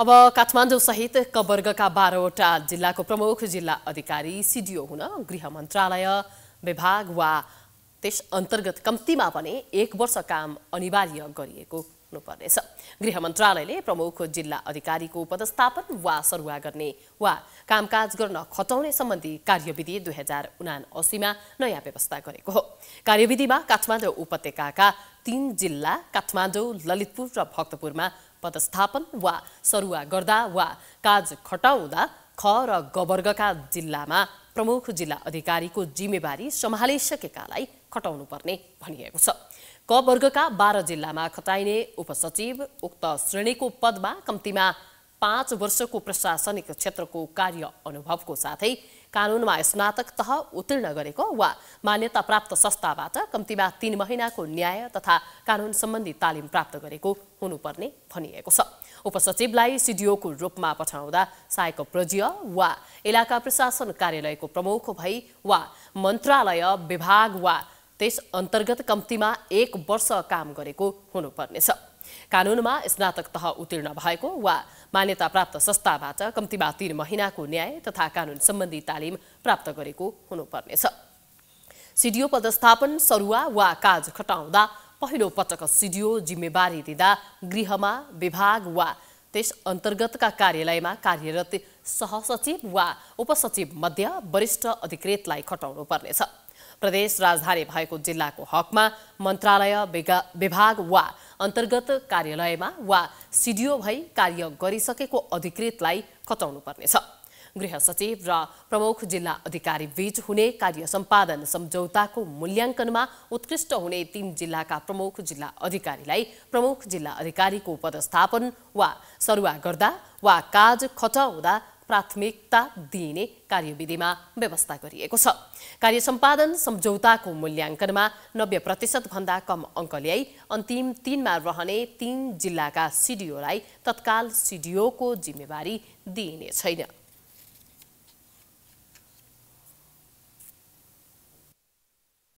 अब काठमाडौँ सहित कवर्गका बाह्रवटा जिल्लाको प्रमुख जिल्ला अधिकारी सिडिओ हुन गृह मन्त्रालय विभाग वा त्यस अन्तर्गत कम्तीमा पनि एक वर्ष काम अनिवार्य गरिएको हुनुपर्नेछ गृह मन्त्रालयले प्रमुख जिल्ला अधिकारीको पदस्थापन वा सरुवा गर्ने वा कामकाज गर्न खटाउने सम्बन्धी कार्यविधि दुई हजार उना असीमा नयाँ व्यवस्था गरेको हो कार्यविधिमा काठमाडौँ उपत्यकाका तीन जिल्ला काठमाडौँ ललितपुर र भक्तपुरमा पदस्थापन वा सरुवा गर्दा वा काज खटाउँदा ख र ग वर्गका जिल्लामा प्रमुख जिल्ला अधिकारीको जिम्मेवारी सम्हालिसकेकालाई खटाउनुपर्ने भनिएको छ क वर्गका बाह्र जिल्लामा खटाइने उपसचिव उक्त श्रेणीको पदमा कम्तीमा पाँच वर्षको प्रशासनिक क्षेत्रको कार्य अनुभवको साथै कानुनमा स्नातक तह उत्तीर्ण गरेको वा मान्यता प्राप्त संस्थाबाट कम्तीमा तीन महिनाको न्याय तथा कानुन सम्बन्धी तालिम प्राप्त गरेको हुनुपर्ने भनिएको छ उपसचिवलाई सिडिओको रूपमा पठाउँदा सहायक प्रज्य वा इलाका प्रशासन कार्यालयको प्रमुख भई वा मन्त्रालय विभाग वा त्यस अन्तर्गत कम्तीमा एक वर्ष काम गरेको हुनुपर्नेछ कानुनमा स्नातक तह उत्तीर्ण भएको वा मान्यता प्राप्त संस्थाबाट कम्तीमा तीन महिनाको न्याय तथा कानुन सम्बन्धी तालिम प्राप्त गरेको हुनुपर्नेछ सिडिओ पदस्थापन सरुवा वा काज खटाउँदा पहिलो पटक सिडिओ जिम्मेवारी दिँदा गृहमा विभाग वा त्यस अन्तर्गतका कार्यालयमा कार्यरत सहसचिव वा उपसचिव मध्य वरिष्ठ अधिकृतलाई खटाउनु पर्नेछ प्रदेश राजधानी भएको जिल्लाको हकमा मन्त्रालय विभाग वा अन्तर्गत कार्यालयमा वा सिडिओ भई कार्य गरिसकेको अधिकृतलाई खटाउनुपर्नेछ गृह सचिव र प्रमुख जिल्ला अधिकारी बीच हुने कार्य सम्पादन सम्झौताको मूल्याङ्कनमा उत्कृष्ट हुने तीन जिल्लाका प्रमुख जिल्ला अधिकारीलाई प्रमुख जिल्ला अधिकारीको पदस्थापन वा सरुवा गर्दा वा काज खट हुँदा प्राथमिकता दिइने कार्यविधिमा व्यवस्था गरिएको छ कार्य सम्पादन सम्झौताको मूल्याङ्कनमा नब्बे प्रतिशतभन्दा कम अङ्क ल्याई अन्तिम तिनमा रहने तीन जिल्लाका सिडिओलाई तत्काल सिडिओको जिम्मेवारी दिइने छैन